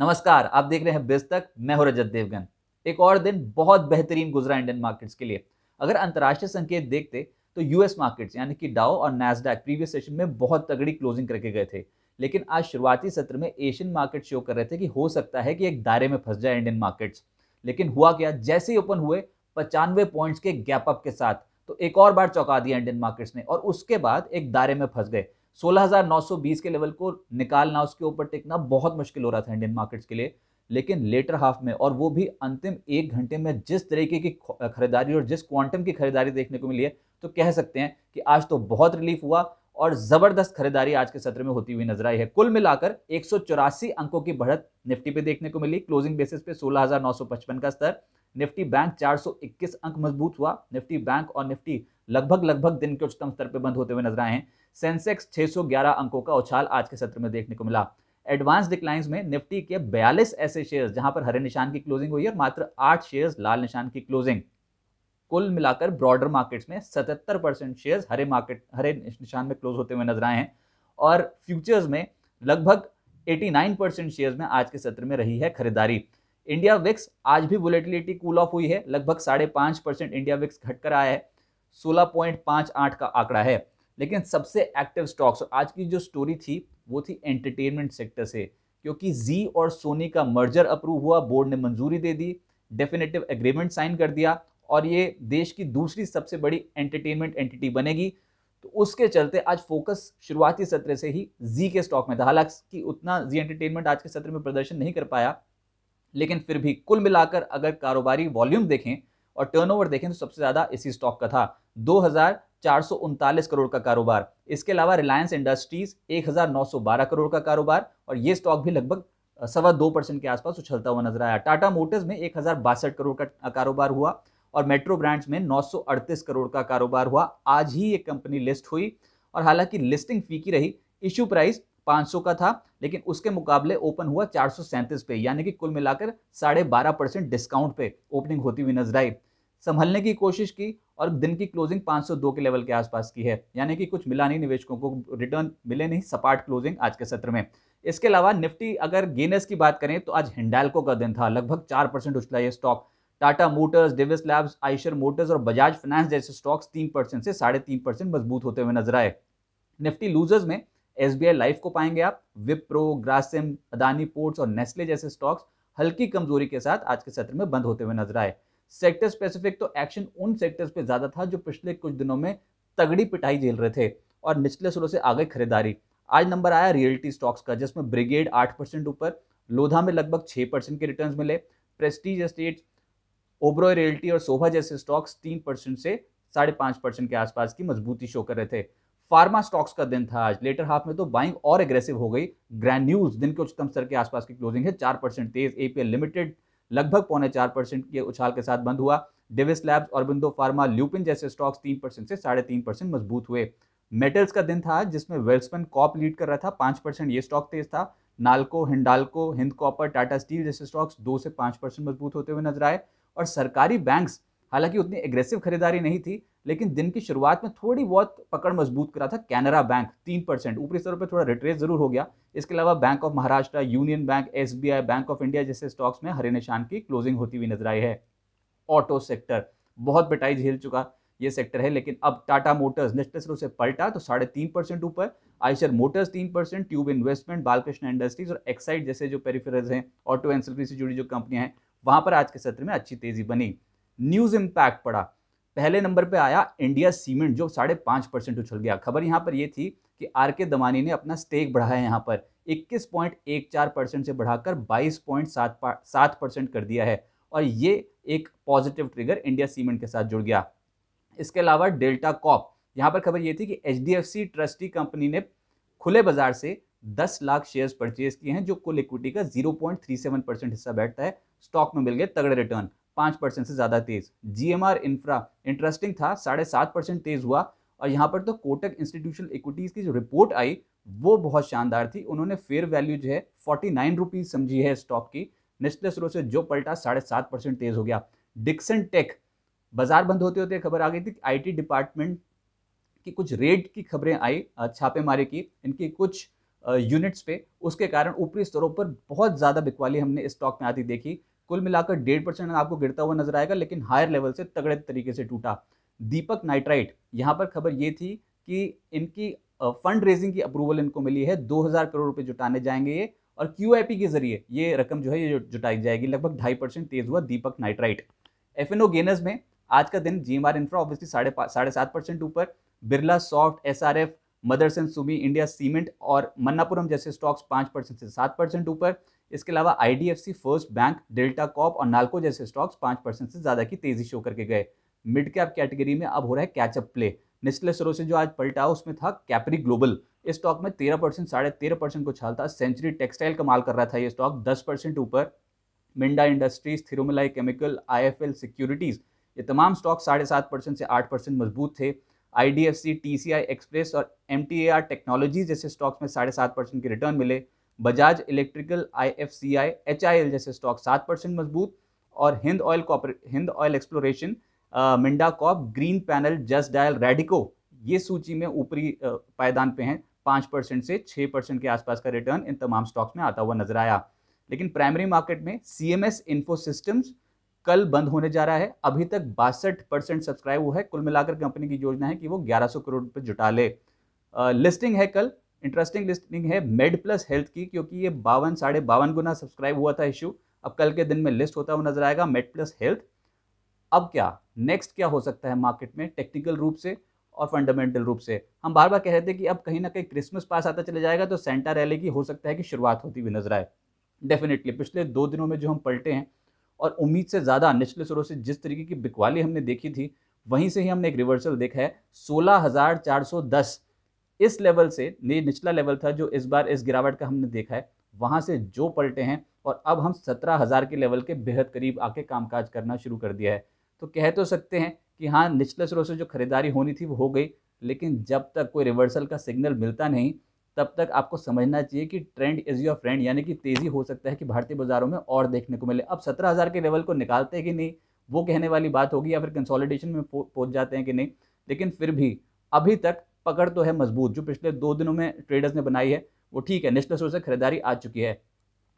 नमस्कार आप देख रहे हैं बिज तक मैं हूं रजत देवगन एक और दिन बहुत बेहतरीन गुजरा इंडियन मार्केट्स के लिए अगर अंतर्राष्ट्रीय संकेत देखते तो यूएस मार्केट्स यानी कि डाओ और नैसडैक प्रीवियस सेशन में बहुत तगड़ी क्लोजिंग करके गए थे लेकिन आज शुरुआती सत्र में एशियन मार्केट शो कर रहे थे कि हो सकता है कि एक दायरे में फंस जाए इंडियन मार्केट्स लेकिन हुआ क्या जैसे ही ओपन हुए पचानवे पॉइंट्स के गैप अप के साथ तो एक और बार चौंका दिया इंडियन मार्केट्स ने और उसके बाद एक दायरे में फंस गए सोलह के लेवल को निकालना उसके ऊपर टिकना बहुत मुश्किल हो रहा था इंडियन मार्केट्स के लिए लेकिन लेटर हाफ में और वो भी अंतिम एक घंटे में जिस तरीके की खरीदारी और जिस क्वांटम की खरीदारी देखने को मिली है तो कह सकते हैं कि आज तो बहुत रिलीफ हुआ और ज़बरदस्त खरीदारी आज के सत्र में होती हुई नजर आई है कुल मिलाकर एक अंकों की बढ़त निफ्टी पे देखने को मिली क्लोजिंग बेसिस पे सोलह का स्तर निफ्टी बैंक 421 अंक मजबूत हुआ निफ्टी बैंक और निफ्टी लगभग लगभग दिन के उच्चतम स्तर पर बंद होते हुए नजर आए हैं सेंसेक्स 611 अंकों का उछाल आज के सत्र में देखने को मिला एडवांस डिक्लाइंस में निफ्टी के 42 ऐसे शेयर्स जहां पर हरे निशान की क्लोजिंग हुई और मात्र आठ शेयर्स लाल निशान की क्लोजिंग कुल मिलाकर ब्रॉडर मार्केट्स में 77 परसेंट शेयर हरे मार्केट हरे निशान में क्लोज होते हुए नजर आए हैं और फ्यूचर्स में लगभग 89 परसेंट शेयर में आज के सत्र में रही है खरीदारी इंडिया विक्स आज भी वोलेटिलिटी कूल ऑफ हुई है लगभग साढ़े पाँच परसेंट इंडिया विक्स घटकर आया है 16.58 का आंकड़ा है लेकिन सबसे एक्टिव स्टॉक्स आज की जो स्टोरी थी वो थी एंटरटेनमेंट सेक्टर से क्योंकि जी और सोनी का मर्जर अप्रूव हुआ बोर्ड ने मंजूरी दे दी डेफिनेटिव एग्रीमेंट साइन कर दिया और ये देश की दूसरी सबसे बड़ी एंटरटेनमेंट एंटिटी बनेगी तो उसके चलते आज फोकस शुरुआती सत्र से ही जी के स्टॉक में था हालांकि उतना जी एंटरटेनमेंट आज के सत्र में प्रदर्शन नहीं कर पाया लेकिन फिर भी कुल मिलाकर अगर कारोबारी वॉल्यूम देखें और टर्नओवर देखें तो सबसे ज़्यादा इसी स्टॉक का था दो करोड़ का कारोबार इसके अलावा रिलायंस इंडस्ट्रीज एक करोड़ का कारोबार और ये स्टॉक भी लगभग सवा दो परसेंट के आसपास उछलता हुआ नजर आया टाटा मोटर्स में एक करोड़ का कारोबार हुआ और मेट्रो ब्रांड्स में 938 करोड़ का कारोबार हुआ आज ही ये कंपनी लिस्ट हुई और हालांकि लिस्टिंग फीकी रही इश्यू प्राइस 500 का था लेकिन उसके मुकाबले ओपन हुआ चार पे यानी कि कुल मिलाकर साढ़े बारह परसेंट डिस्काउंट पे ओपनिंग होती हुई नजर आई संभलने की कोशिश की और दिन की क्लोजिंग 502 के लेवल के आसपास की है यानी कि कुछ मिला नहीं निवेशकों को रिटर्न मिले नहीं सपाट क्लोजिंग आज के सत्र में इसके अलावा निफ्टी अगर गेनर्स की बात करें तो आज हिंडालको का दिन था लगभग चार परसेंट उछला यह stock Tata Motors Divi's Labs Eicher Motors और बजाज फाइनेंस जैसे स्टॉक्स तीन परसेंट से साढ़े तीन परसेंट मजबूत होते हुए नजर आए निफ्टी लूजर्स में एस बी आई लाइफ को पाएंगे आप विप्रो ग्रासिम अदानी पोर्ट्स और नेस्ले जैसे स्टॉक्स हल्की कमजोरी के साथ आज के सत्र में बंद होते हुए नजर आए सेक्टर स्पेसिफिक तो एक्शन उन सेक्टर्स पे ज़्यादा था जो पिछले कुछ दिनों में तगड़ी पिटाई झेल रहे थे और निचले सुरों से आ गई खरीदारी आज नंबर आया रियल्टी स्टॉक्स का जिसमें ब्रिगेड आठ परसेंट ऊपर लोधा में लगभग छह परसेंट के रिटर्न मिले प्रेस्टीज एस्टेट ओबरो रियल्टी और शोभा जैसे स्टॉक्स तीन परसेंट से साढ़े पांच परसेंट के आसपास की मजबूती शो कर रहे थे फार्मा स्टॉक्स का दिन था आज लेटर हाफ में तो बाइंग और एग्रेसिव हो गई ग्रैंड न्यूज दिन के उच्चतम स्तर के आसपास की क्लोजिंग है चार परसेंट तेज एपीएल लिमिटेड लगभग पौने चार परसेंट के उछाल के साथ बंद हुआ डिविस लैब्स और बिंदो फार्मा ल्यूपिन जैसे स्टॉक्स तीन परसेंट से साढ़े तीन परसेंट मजबूत हुए मेटल्स का दिन था जिसमें वेल्सपन कॉप लीड कर रहा था पांच परसेंट ये स्टॉक तेज था नालको हिंडालको हिंद कॉपर टाटा स्टील जैसे स्टॉक्स दो से पांच परसेंट मजबूत होते हुए नजर आए और सरकारी बैंक्स हालांकि उतनी एग्रेसिव खरीदारी नहीं थी लेकिन दिन की शुरुआत में थोड़ी बहुत पकड़ मजबूत करा था कैनरा बैंक तीन परसेंट ऊपरी स्तर पर थोड़ा रिट्रेस जरूर हो गया इसके अलावा bank of Maharashtra Union Bank Yes Bank of India जैसे स्टॉक्स में हरे निशान की क्लोजिंग होती हुई नजर आई है ऑटो सेक्टर बहुत पिटाई झेल चुका ये सेक्टर है लेकिन अब टाटा मोटर्स नेस्टेसर से पलटा तो साढ़े तीन परसेंट ऊपर आइशर मोटर्स तीन percent Tube Investment Balkrishna Industries और एक्साइड जैसे जो पेरिफेरल्स हैं ऑटो एंसिल से जुड़ी जो कंपनियां हैं वहां पर आज के सत्र में अच्छी तेजी बनी न्यूज इम्पैक्ट पड़ा पहले नंबर पे आया इंडिया सीमेंट जो साढ़े पाँच परसेंट उछल गया खबर यहाँ पर ये थी कि आर के दमानी ने अपना स्टेक बढ़ाया यहाँ पर इक्कीस पॉइंट एक चार परसेंट से बढ़ाकर बाईस पॉइंट सात सात परसेंट कर दिया है और ये एक पॉजिटिव ट्रिगर इंडिया सीमेंट के साथ जुड़ गया इसके अलावा डेल्टा कॉप यहाँ पर खबर ये थी कि एच ट्रस्टी कंपनी ने खुले बाजार से दस लाख शेयर्स परचेज किए हैं जो कुल इक्विटी का जीरो परसेंट हिस्सा बैठता है स्टॉक में मिल गए तगड़े रिटर्न पाँच परसेंट से ज़्यादा तेज़ जीएमआर इंफ्रा इंटरेस्टिंग था साढ़े सात परसेंट तेज़ हुआ और यहाँ पर तो कोटक इंस्टीट्यूशनल इक्विटीज़ की जो रिपोर्ट आई वो बहुत शानदार थी उन्होंने फेयर वैल्यू जो है फोर्टी नाइन रुपीज़ समझी है स्टॉक की नेस्ले स्रोत से जो पलटा साढ़े सात परसेंट तेज़ हो गया डिक्सन टेक बाजार बंद होते होते खबर आ गई थी आई टी डिपार्टमेंट की कुछ रेड की खबरें आई छापेमारी की इनकी कुछ यूनिट्स पे उसके कारण ऊपरी स्तरों पर बहुत ज़्यादा बिकवाली हमने स्टॉक में आती देखी कुल मिलाकर डेढ़ परसेंट आपको गिरता हुआ नजर आएगा लेकिन हायर लेवल से तगड़े तरीके से टूटा दीपक नाइट्राइट यहाँ पर खबर ये थी कि इनकी फंड रेजिंग की अप्रूवल इनको मिली है 2000 करोड़ रुपए जुटाने जाएंगे ये और क्यू के जरिए ये रकम जो है ये जुटाई जाएगी लगभग ढाई परसेंट तेज हुआ Deepak Nitrite F N gainers में आज का दिन G M R infra obviously साढ़े पाँच साढ़े सात परसेंट ऊपर Birlasoft S R F Motherson Sumi India Cement और मन्नापुरम जैसे स्टॉक्स पाँच परसेंट से सात परसेंट ऊपर इसके अलावा I First Bank Delta Corp और नालको जैसे स्टॉक्स पाँच परसेंट से ज़्यादा की तेजी शो करके गए मिड कैप कैटेगरी में अब हो रहा है कैचअप प्ले निचले सरो से जो आज पलटा उसमें था कैपरी ग्लोबल इस स्टॉक में तेरह परसेंट साढ़े तेरह परसेंट को छालता सेंचुरी टेक्सटाइल कमाल कर रहा था ये स्टॉक दस परसेंट ऊपर Minda Industries Thirumalai Chemical IFL Securities ये तमाम स्टॉक साढ़े सात परसेंट से आठ परसेंट मजबूत थे I D F C T C I Express और M T A R Technology जैसे स्टॉक्स में साढ़े सात परसेंट के रिटर्न मिले Bajaj Electrical I F C I H I L जैसे स्टॉक सात परसेंट मजबूत और Hind Oil Hind Oil Exploration Minda Corp Green Panel Just Dial Radico ये सूची में ऊपरी पायदान पे हैं पाँच परसेंट से छः परसेंट के आसपास का रिटर्न इन तमाम स्टॉक्स में आता हुआ नजर आया लेकिन प्राइमरी मार्केट में C M S Info Systems कल बंद होने जा रहा है अभी तक बासठ परसेंट सब्सक्राइब हुआ है कुल मिलाकर कंपनी की योजना है कि वो ग्यारह सौ करोड़ रुपये जुटा ले लिस्टिंग है कल इंटरेस्टिंग लिस्टिंग है मेड प्लस हेल्थ की क्योंकि ये बावन साढ़े बावन गुना सब्सक्राइब हुआ था इशू अब कल के दिन में लिस्ट होता हुआ नजर आएगा मेड प्लस हेल्थ अब क्या नेक्स्ट क्या हो सकता है मार्केट में टेक्निकल रूप से और फंडामेंटल रूप से हम बार बार कह रहे थे कि अब कहीं ना कहीं क्रिसमस पास आता चले जाएगा तो सेंटा रैली की हो सकता है कि शुरुआत होती हुई नजर आए डेफिनेटली पिछले दो दिनों में जो हम पलटे हैं और उम्मीद से ज़्यादा निचले सुरों से जिस तरीके की बिकवाली हमने देखी थी वहीं से ही हमने एक रिवर्सल देखा है सोलह हज़ार चार सौ दस इस लेवल से ये निचला लेवल था जो इस बार इस गिरावट का हमने देखा है वहाँ से जो पलटे हैं और अब हम सत्रह हज़ार के लेवल के बेहद करीब आके कामकाज करना शुरू कर दिया है तो कह तो सकते हैं कि हाँ निचले स्रोत से जो खरीदारी होनी थी वो हो गई लेकिन जब तक कोई रिवर्सल का सिग्नल मिलता नहीं तब तक आपको समझना चाहिए कि ट्रेंड इज़ योर फ्रेंड यानी कि तेज़ी हो सकता है कि भारतीय बाजारों में और देखने को मिले अब सत्रह हज़ार के लेवल को निकालते हैं कि नहीं वो कहने वाली बात होगी या फिर कंसोलिडेशन में पहुंच जाते हैं कि नहीं लेकिन फिर भी अभी तक पकड़ तो है मजबूत जो पिछले दो दिनों में ट्रेडर्स ने बनाई है वो ठीक है निश्चित स्टोर से खरीदारी आ चुकी है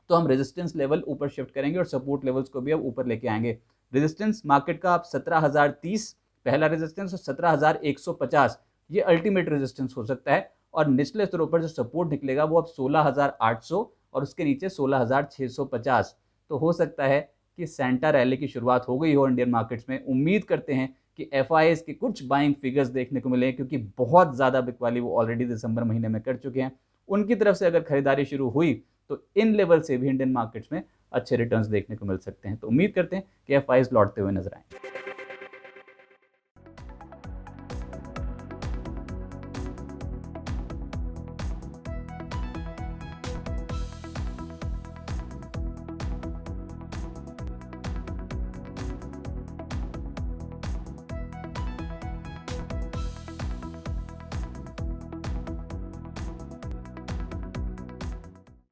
तो हम रेजिस्टेंस लेवल ऊपर शिफ्ट करेंगे और सपोर्ट लेवल्स को भी अब ऊपर लेके आएंगे रेजिस्टेंस मार्केट का आप सत्रह हज़ार तीस पहला रेजिस्टेंस और सत्रह हज़ार एक सौ पचास ये अल्टीमेट रेजिस्टेंस हो सकता है और निचले स्तरों पर जो सपोर्ट निकलेगा वो अब सोलह हज़ार आठ सौ और उसके नीचे सोलह हज़ार छः सौ पचास तो हो सकता है कि सेंटा रैली की शुरुआत हो गई हो इंडियन मार्केट्स में उम्मीद करते हैं कि एफ के कुछ बाइंग फिगर्स देखने को मिले क्योंकि बहुत ज़्यादा बिकवाली वो ऑलरेडी दिसंबर महीने में कर चुके हैं उनकी तरफ से अगर खरीदारी शुरू हुई तो इन लेवल से भी इंडियन मार्केट्स में अच्छे रिटर्न्स देखने को मिल सकते हैं तो उम्मीद करते हैं कि एफ लौटते हुए नजर आएंगे